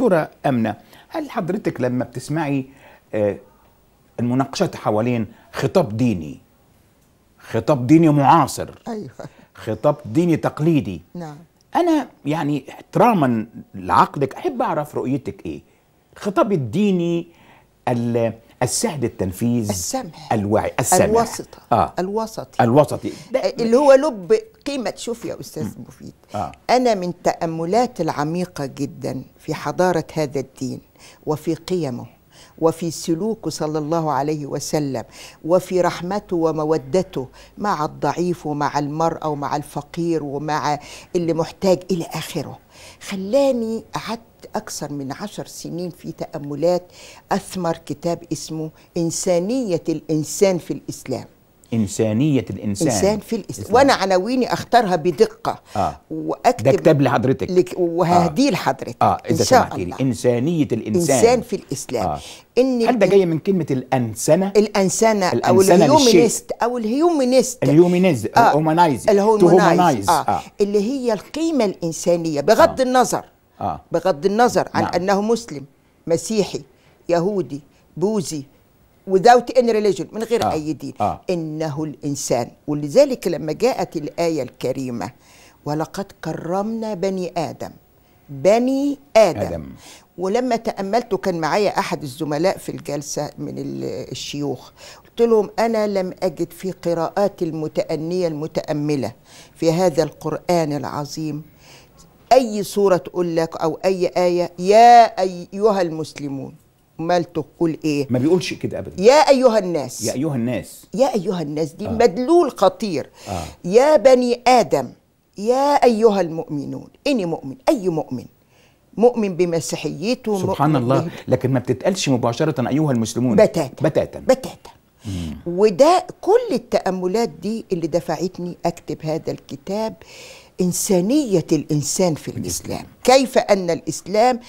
دكتورة أمنة هل حضرتك لما بتسمعي آه، المناقشات حوالين خطاب ديني خطاب ديني معاصر أيوة. خطاب ديني تقليدي نعم أنا يعني احتراما لعقلك أحب أعرف رؤيتك إيه الخطاب الديني السهل التنفيذ السمح الوعي السمح الوسط آه. الوسطي الوسطي آه، اللي هو لب قيمة شوف يا أستاذ مفيد آه. أنا من تأملات العميقة جدا في حضارة هذا الدين وفي قيمه وفي سلوكه صلى الله عليه وسلم وفي رحمته ومودته مع الضعيف ومع المرأة ومع الفقير ومع اللي محتاج إلى آخره خلاني قعدت أكثر من عشر سنين في تأملات أثمر كتاب اسمه إنسانية الإنسان في الإسلام انسانيه الانسان انسان في الإسلام. وانا عناويني اختارها بدقه آه. واكتب ده كتاب لحضرتك لك وهديه آه. لحضرتك اه اذا سمحتي انسانيه الانسان انسان في الاسلام آه. ان هل ده جاي من كلمه الانسنه الانسنه, الأنسنة او الهيومنست او الهيومنست الهيومنست آه. الهومنايز الهومنايز آه. آه. اللي هي القيمه الانسانيه بغض آه. النظر آه. بغض النظر عن نعم. انه مسلم مسيحي يهودي بوذي without any religion من غير آه. أي دين آه. إنه الإنسان ولذلك لما جاءت الآية الكريمة ولقد كرمنا بني آدم بني آدم, آدم. ولما تأملت كان معايا أحد الزملاء في الجلسة من الشيوخ قلت لهم أنا لم أجد في قراءات المتأنية المتأملة في هذا القرآن العظيم أي سورة تقول لك أو أي آية يا أيها المسلمون مالته قول ايه ما بيقولش كده ابدا يا ايها الناس يا ايها الناس يا ايها الناس دي آه. مدلول خطير آه. يا بني ادم يا ايها المؤمنون اني مؤمن اي مؤمن مؤمن بمسيحيته سبحان مؤمن الله لكن ما بتتقالش مباشره ايها المسلمون بتاتا بتاتا بتاتا وده كل التاملات دي اللي دفعتني اكتب هذا الكتاب انسانيه الانسان في الاسلام كيف ان الاسلام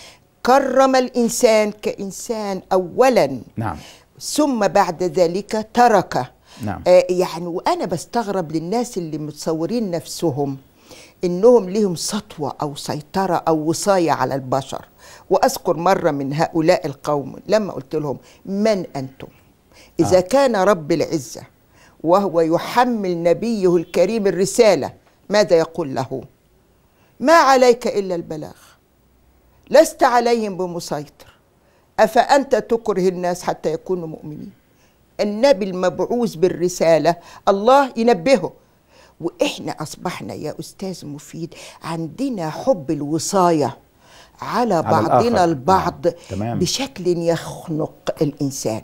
كرم الإنسان كإنسان أولا نعم. ثم بعد ذلك ترك نعم. آه يعني وأنا بستغرب للناس اللي متصورين نفسهم إنهم لهم سطوة أو سيطرة أو وصاية على البشر وأذكر مرة من هؤلاء القوم لما قلت لهم من أنتم آه. إذا آه. كان رب العزة وهو يحمل نبيه الكريم الرسالة ماذا يقول له ما عليك إلا البلاغ لست عليهم بمسيطر أفأنت تكره الناس حتى يكونوا مؤمنين النبي المبعوث بالرسالة الله ينبهه وإحنا أصبحنا يا أستاذ مفيد عندنا حب الوصاية على بعضنا على البعض نعم. تمام. بشكل يخنق الإنسان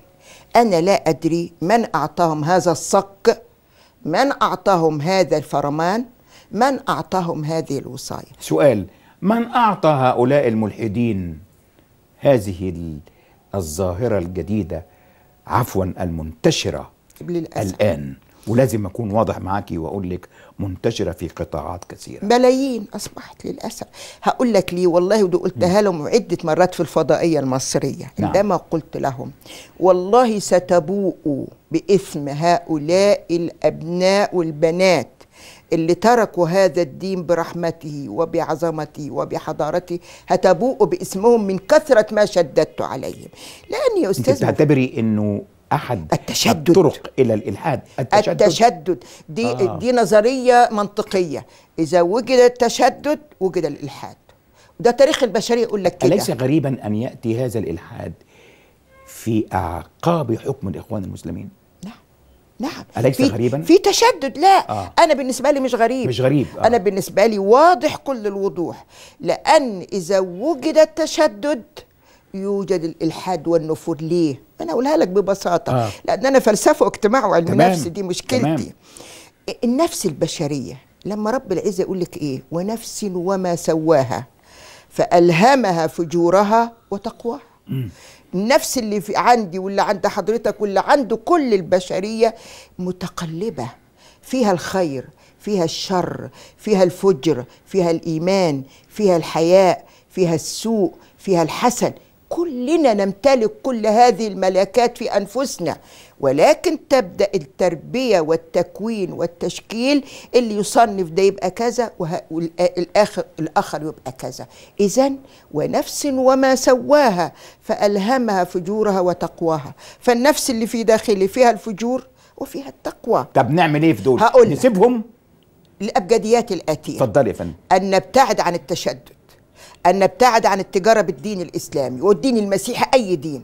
أنا لا أدري من أعطاهم هذا الصك من أعطاهم هذا الفرمان من أعطاهم هذه الوصاية سؤال من أعطى هؤلاء الملحدين هذه الظاهرة الجديدة عفوا المنتشرة للأسف. الآن ولازم أكون واضح معاكي وأقول لك منتشرة في قطاعات كثيرة ملايين أصبحت للأسف هقول لك ليه والله ودي قلتها لهم عدة مرات في الفضائية المصرية نعم. عندما قلت لهم والله ستبوء بإثم هؤلاء الأبناء والبنات اللي تركوا هذا الدين برحمته وبعظمته وبحضارته هتبوء باسمهم من كثرة ما شددت عليهم لأن يا أستاذ تعتبري أنه احد التشدد الطرق الى الالحاد التشدد, التشدد. دي آه. دي نظريه منطقيه اذا وجد التشدد وجد الالحاد ده تاريخ البشريه يقول لك كده اليس غريبا ان ياتي هذا الالحاد في اعقاب حكم الاخوان المسلمين نعم أليس في غريبا؟ في تشدد لا آه. أنا بالنسبة لي مش غريب مش غريب آه. أنا بالنسبة لي واضح كل الوضوح لأن إذا وجد التشدد يوجد الالحاد والنفور ليه؟ انا اقولها لك ببساطه آه. لان انا فلسفه واجتماع وعلم نفس دي مشكلتي تمام. النفس البشريه لما رب العزه يقول لك ايه؟ ونفس وما سواها فالهمها فجورها وتقواها نفس اللي في عندي واللي عند حضرتك واللي عند كل البشرية متقلبة فيها الخير فيها الشر فيها الفجر فيها الإيمان فيها الحياء فيها السوء فيها الحسن كلنا نمتلك كل هذه الملكات في انفسنا ولكن تبدا التربيه والتكوين والتشكيل اللي يصنف ده يبقى كذا والاخر الاخر يبقى كذا اذا ونفس وما سواها فالهمها فجورها وتقواها فالنفس اللي في داخلي فيها الفجور وفيها التقوى طب نعمل ايه في دول هقول نسيبهم الابجديات الاتيه اتفضلي يا فندم ان نبتعد عن التشدد أن نبتعد عن التجارة بالدين الإسلامي والدين المسيحي أي دين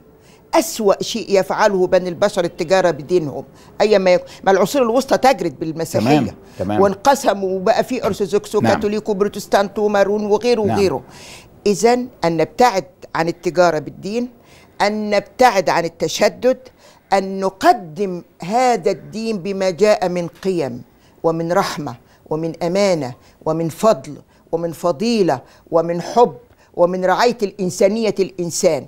أسوأ شيء يفعله بني البشر التجارة بدينهم ما, يكون ما العصور الوسطى تجرت بالمسيحية تمام. تمام. وانقسموا وبقى في أرثوذكس نعم. وكاثوليك نعم. وبروتستانت ومارون وغيره نعم. وغيره إذا أن نبتعد عن التجارة بالدين أن نبتعد عن التشدد أن نقدم هذا الدين بما جاء من قيم ومن رحمة ومن أمانة ومن فضل ومن فضيلة ومن حب ومن رعاية الإنسانية الإنسان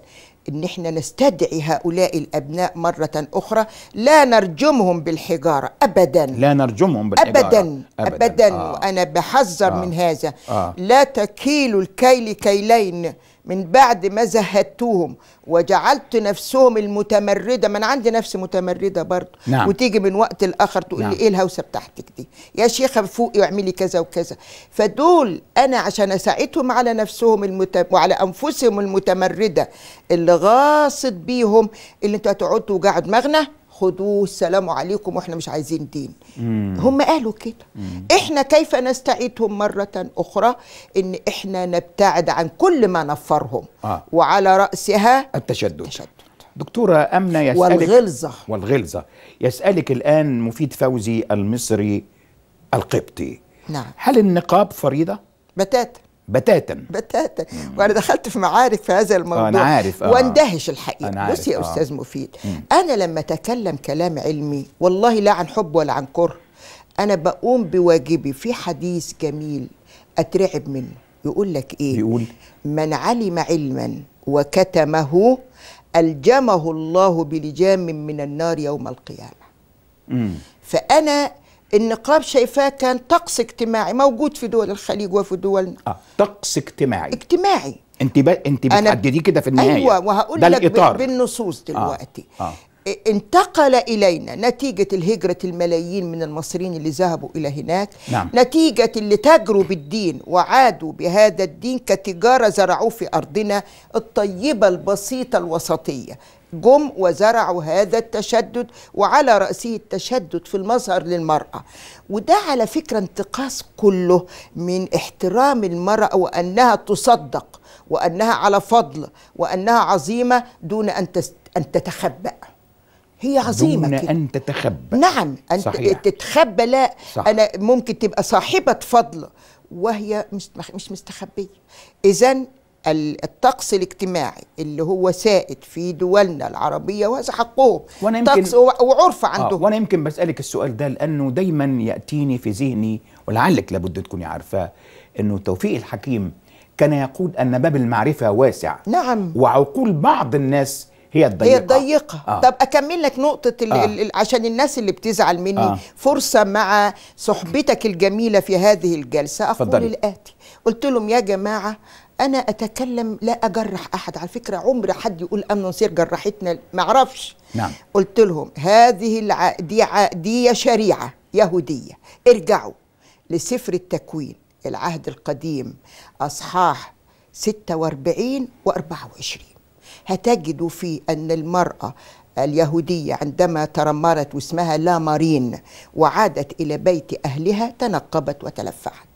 ان احنا نستدعي هؤلاء الابناء مره اخرى لا نرجمهم بالحجاره ابدا لا نرجمهم بالحجاره ابدا ابدا, أبداً. آه. وانا بحذر آه. من هذا آه. لا تكيل الكيل كيلين من بعد ما زهدتوهم وجعلت نفسهم المتمردة ما أنا عندي نفس متمردة برضه نعم. وتيجي من وقت الآخر تقول نعم. لي إيه الهوسة بتاعتك دي يا شيخة فوقي واعملي كذا وكذا فدول أنا عشان أساعدهم على نفسهم المت... وعلى أنفسهم المتمردة اللي غاصت بيهم اللي أنتوا هتقعدوا توجعوا دماغنا خدوه السلام عليكم واحنا مش عايزين دين مم. هم قالوا كده مم. احنا كيف نستعيدهم مرة اخرى ان احنا نبتعد عن كل ما نفرهم آه. وعلى رأسها التشدد, التشدد. دكتورة أمنة يسألك والغلظة والغلظة يسألك الآن مفيد فوزي المصري القبطي نعم هل النقاب فريضة؟ بتاتا بتاتا بتاتا مم. وانا دخلت في معارك في هذا الموضوع انا عارف آه. واندهش الحقيقه أنا عارف. بص يا آه. استاذ مفيد مم. انا لما اتكلم كلام علمي والله لا عن حب ولا عن كره انا بقوم بواجبي في حديث جميل اترعب منه يقول لك ايه بيقول من علم علما وكتمه الجمه الله بلجام من النار يوم القيامه مم. فانا النقاب شايفاه كان طقس اجتماعي موجود في دول الخليج وفي دولنا اه طقس اجتماعي اجتماعي انت ب... انت بتحدديه كده في النهايه ايوه وهقول لك الإطار. بالنصوص آه، دلوقتي آه. آه. انتقل إلينا نتيجة الهجرة الملايين من المصريين اللي ذهبوا إلى هناك نعم. نتيجة اللي تاجروا بالدين وعادوا بهذا الدين كتجارة زرعوه في أرضنا الطيبة البسيطة الوسطية جم وزرعوا هذا التشدد وعلى رأسه التشدد في المظهر للمرأة وده على فكرة انتقاص كله من احترام المرأة وأنها تصدق وأنها على فضل وأنها عظيمة دون أن, أن تتخبأ هي عظيمة دون كده. أن تتخبى نعم أن صحيح. تتخبى لا صح. أنا ممكن تبقى صاحبة فضل وهي مش مش مستخبية إذا الطقس الاجتماعي اللي هو سائد في دولنا العربية وهذا حقهم وانا يمكن وعرف عندهم آه وانا يمكن بسألك السؤال ده لانه دايما يأتيني في ذهني ولعلك لابد تكوني عارفاه انه توفيق الحكيم كان يقول ان باب المعرفة واسع نعم وعقول بعض الناس هي الضيقة هي الضيقة آه. طب أكمل لك نقطة ال آه. ال عشان الناس اللي بتزعل مني آه. فرصة مع صحبتك الجميلة في هذه الجلسة أقول الآتي قلت لهم يا جماعة انا اتكلم لا اجرح احد على فكره عمر حد يقول امن نصير جرحتنا ما اعرفش نعم. قلت لهم هذه الع... دي, ع... دي شريعه يهوديه ارجعوا لسفر التكوين العهد القديم اصحاح 46 و24 هتجدوا فيه ان المراه اليهودية عندما ترمرت واسمها لا مارين وعادت إلى بيت أهلها تنقبت وتلفحت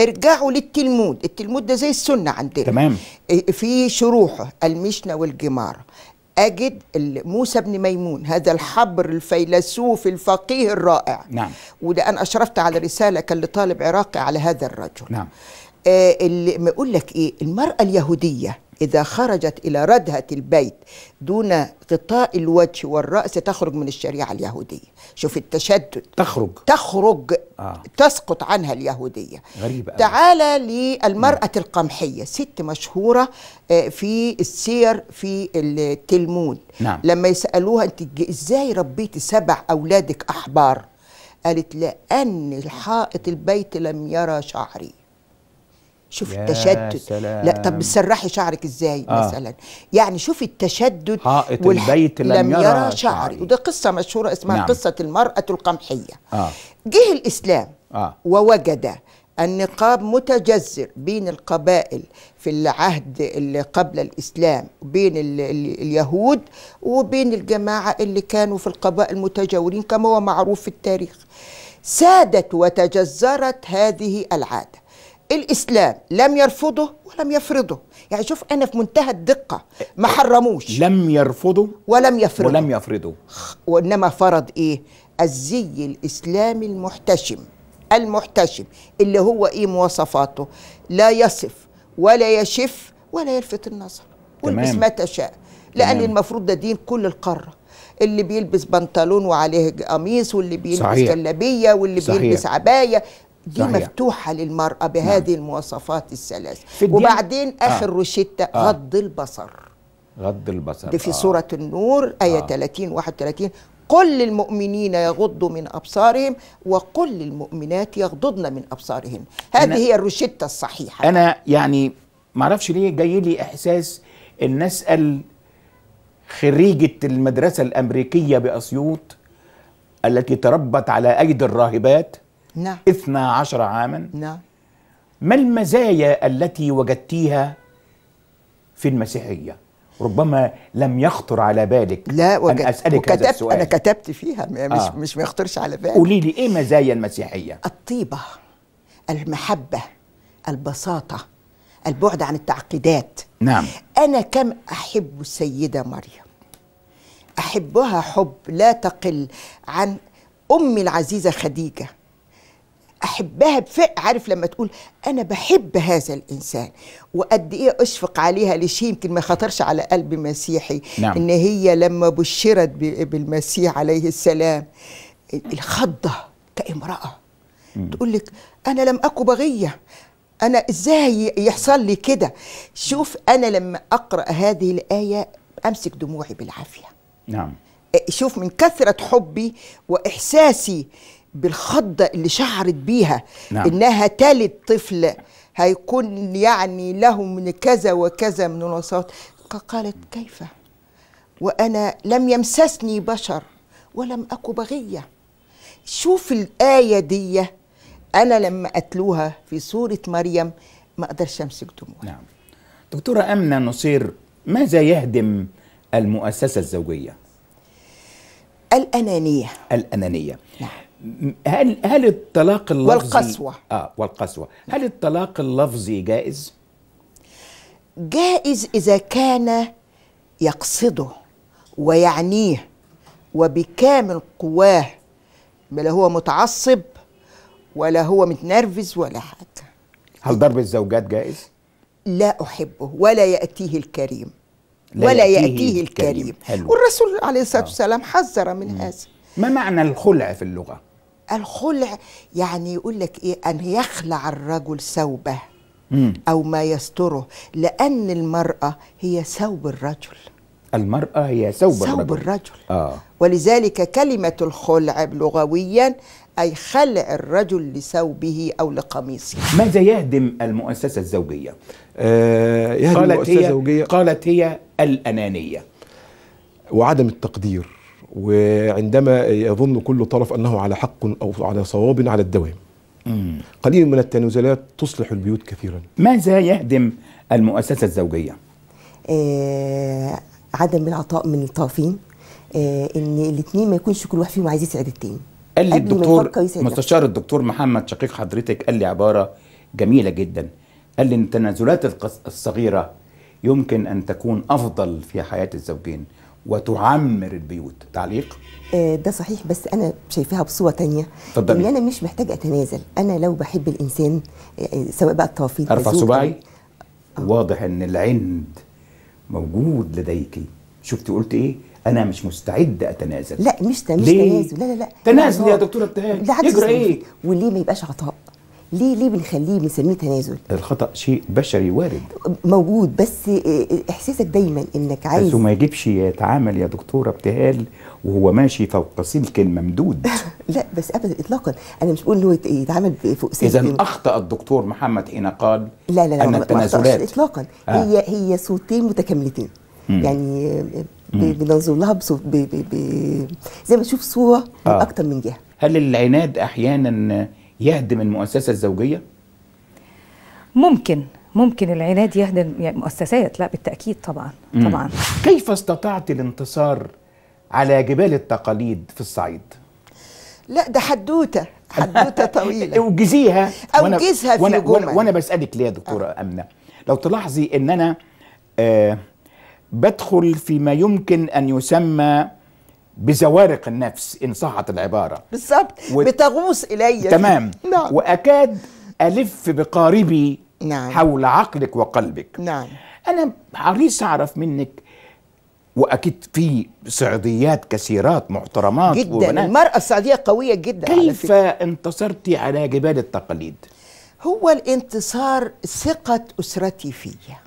ارجعوا للتلمود التلمود ده زي السنه عندنا تمام إيه، في شروحه المشنة والجماره أجد موسى بن ميمون هذا الحبر الفيلسوف الفقيه الرائع نعم وده أنا أشرفت على رسالة كان لطالب عراقي على هذا الرجل نعم آه اللي ما أقول لك إيه المرأة اليهودية إذا خرجت إلى ردهة البيت دون غطاء الوجه والرأس تخرج من الشريعة اليهودية شوف التشدد تخرج تخرج آه. تسقط عنها اليهودية غريبة تعالى للمرأة نعم. القمحية ست مشهورة آه، في السير في التلمود نعم. لما يسألوها أنت إزاي ربيتي سبع أولادك أحبار قالت لأن الحائط البيت لم يرى شعري شوف يا التشدد سلام. لا طب بتسرحي شعرك ازاي آه. مثلا يعني شوف التشدد حائط والح... البيت لم, لم يرى, يرى شعري. وده قصه مشهوره اسمها نعم. قصه المراه القمحيه آه. جه الاسلام آه. ووجد النقاب متجذر بين القبائل في العهد اللي قبل الإسلام بين ال ال اليهود وبين الجماعة اللي كانوا في القبائل متجاورين كما هو معروف في التاريخ سادت وتجذرت هذه العادة الاسلام لم يرفضه ولم يفرضه يعني شوف انا في منتهى الدقه ما حرموش لم يرفضه ولم يفرضه ولم يفرضه وانما فرض ايه الزي الاسلامي المحتشم المحتشم اللي هو ايه مواصفاته لا يصف ولا يشف ولا يلفت النظر والبس ما تشاء لان تمام. المفروض ده دين كل القاره اللي بيلبس بنطلون وعليه قميص واللي بيلبس جلابيه واللي صحيح. بيلبس عبايه دي صحيح. مفتوحة للمرأة بهذه نعم. المواصفات الثلاث وبعدين آه. آخر آه. روشتة آه. غض البصر غض البصر دي في آه. سورة النور آية آه. 30 31 قل للمؤمنين يغضوا من أبصارهم وقل للمؤمنات يغضضن من أبصارهن هذه هي الروشتة الصحيحة أنا يعني ما أعرفش ليه جاي لي إحساس إن أسأل خريجة المدرسة الأمريكية بأسيوط التي تربت على أيدي الراهبات نعم 12 عاما نعم ما المزايا التي وجدتيها في المسيحية ربما لم يخطر على بالك لا وجد... أن أسألك وكتبت هذا السؤال أنا كتبت فيها مش, آه. مش ما يخطرش على بالي قولي لي إيه مزايا المسيحية الطيبة المحبة البساطة البعد عن التعقيدات نعم أنا كم أحب السيدة مريم أحبها حب لا تقل عن أمي العزيزة خديجة احبها بفئه عارف لما تقول انا بحب هذا الانسان وقد ايه اشفق عليها لشيء يمكن ما خطرش على قلب مسيحي نعم. ان هي لما بشرت بالمسيح عليه السلام الخضه كامراه م. تقول لك انا لم اكن بغيه انا ازاي يحصل لي كده شوف انا لما اقرا هذه الايه امسك دموعي بالعافيه نعم آه، شوف من كثره حبي واحساسي بالخضة اللي شعرت بيها نعم. إنها تالت طفل هيكون يعني له من كذا وكذا من الوصفات قالت كيف وأنا لم يمسسني بشر ولم أكو بغية شوف الآية دي أنا لما أتلوها في سورة مريم ما أقدرش أمسك دموعي نعم دكتورة أمنة نصير ماذا يهدم المؤسسة الزوجية؟ الأنانية الأنانية نعم هل هل الطلاق اللفظي والقسوة اه والقسوة هل الطلاق اللفظي جائز؟ جائز إذا كان يقصده ويعنيه وبكامل قواه لا هو متعصب ولا هو متنرفز ولا حاجة هل ضرب الزوجات جائز؟ لا أحبه ولا يأتيه الكريم لا ولا يأتيه, يأتيه الكريم, الكريم. والرسول عليه الصلاة آه. والسلام حذر من هذا ما معنى الخلع في اللغة؟ الخلع يعني يقول لك ايه ان يخلع الرجل ثوبه او ما يستره لان المراه هي ثوب الرجل المرأة هي ثوب الرجل ثوب الرجل آه. ولذلك كلمة الخلع لغويا أي خلع الرجل لثوبه أو لقميصه ماذا يهدم المؤسسة الزوجية؟ آه يهدم قالت, المؤسسة الزوجية. قالت هي الأنانية آه. وعدم التقدير وعندما يظن كل طرف أنه على حق أو على صواب على الدوام قليل من التنازلات تصلح البيوت كثيرا ماذا يهدم المؤسسة الزوجية؟ آه عدم العطاء من الطرفين آه ان الاثنين ما يكونش كل واحد فيهم عايز يسعد الثاني. قال لي الدكتور مستشار الدكتور محمد شقيق حضرتك قال لي عباره جميله جدا قال لي التنازلات الصغيره يمكن ان تكون افضل في حياه الزوجين وتعمر البيوت تعليق آه، ده صحيح بس انا شايفاها بصوره تانية ان انا مش محتاج اتنازل انا لو بحب الانسان آه، آه، سواء بقى التوافيق ارفع صباعي واضح ان العند موجود لديكي شفتي قلت ايه انا مش مستعد اتنازل لا مش مش تنازل لا لا لا تنازل يا دكتوره ابتهال يجرى ايه وليه ما يبقاش عطاء ليه ليه بنخليه بنسميه تنازل الخطا شيء بشري وارد موجود بس آه، آه، احساسك دايما انك عايز بس ما يجيبش يتعامل يا دكتوره ابتهال وهو ماشي فوق سلك ممدود لا بس ابدا اطلاقا انا مش بقول انه يتعامل فوق سلك اذا اخطا الدكتور محمد حين قال لا لا لا ان التنازلات اطلاقا آه. هي هي صوتين متكاملتين مم. يعني آه، بننظر لها بصوت ب ب ب زي ما تشوف صوره آه. من اكتر من جهه هل العناد احيانا يهدم المؤسسه الزوجيه ممكن ممكن العناد يهدم يعني مؤسسات لا بالتاكيد طبعا طبعا مم. كيف استطعت الانتصار على جبال التقاليد في الصعيد لا ده حدوته حدوته طويله اوجزيها اوجزها في وانا, وانا, وانا بسالك ليه يا دكتوره آه. امنه لو تلاحظي ان انا آه بدخل فيما يمكن ان يسمى بزوارق النفس إن صحت العبارة بالظبط و... بتغوص إلي تمام نعم. وأكاد ألف بقاربي نعم. حول عقلك وقلبك نعم. أنا حريص أعرف منك واكيد في صعيديات كثيرات محترمات جدا وبنات. المراه السعوديه قويه جدا كيف على انتصرت على جبال التقاليد هو الانتصار ثقه اسرتي فيا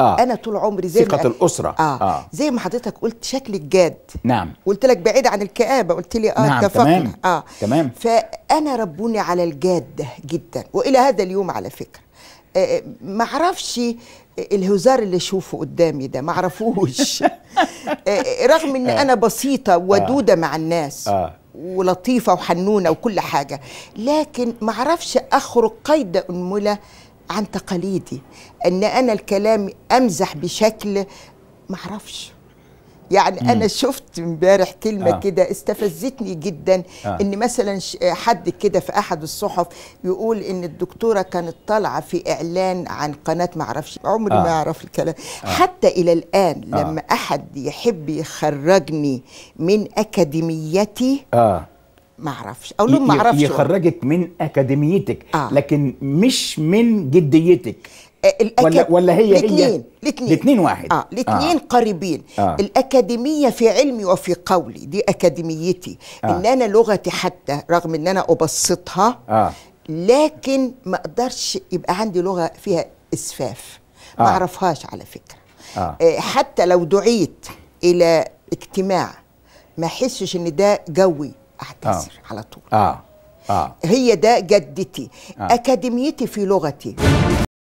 آه. انا طول عمري زي ثقه الاسره آه. آه. زي ما حضرتك قلت شكل الجاد نعم قلت لك بعيد عن الكآبه قلت لي اه نعم تمام اه تمام فانا ربوني على الجاد جدا والى هذا اليوم على فكره آه, آه، ما اعرفش آه، الهزار اللي اشوفه قدامي ده ما اعرفوش آه،, آه رغم ان آه. انا بسيطه ودوده آه. مع الناس آه. ولطيفه وحنونه وكل حاجه لكن ما اعرفش اخرج قيد انمله عن تقاليدي ان انا الكلام امزح بشكل ما اعرفش يعني مم. انا شفت امبارح كلمه آه. كده استفزتني جدا آه. ان مثلا حد كده في احد الصحف يقول ان الدكتوره كانت طالعه في اعلان عن قناه ما اعرفش عمري آه. ما اعرف الكلام آه. حتى الى الان آه. لما احد يحب يخرجني من اكاديميتي آه. ما اعرفش اقول لهم ما اعرفش يخرجك من اكاديميتك آه. لكن مش من جديتك الأكاد... ولا ولا هي الاثنين. هي الاثنين الاثنين واحد اه الاثنين آه. قريبين آه. الاكاديميه في علمي وفي قولي دي اكاديميتي آه. ان انا لغتي حتى رغم ان انا ابسطها آه. لكن ما اقدرش يبقى عندي لغه فيها اسفاف آه. ما اعرفهاش على فكره آه. آه حتى لو دعيت الى اجتماع ما احسش ان ده جوي اعتذر آه. على طول اه اه هي ده جدتي آه. اكاديميتي في لغتي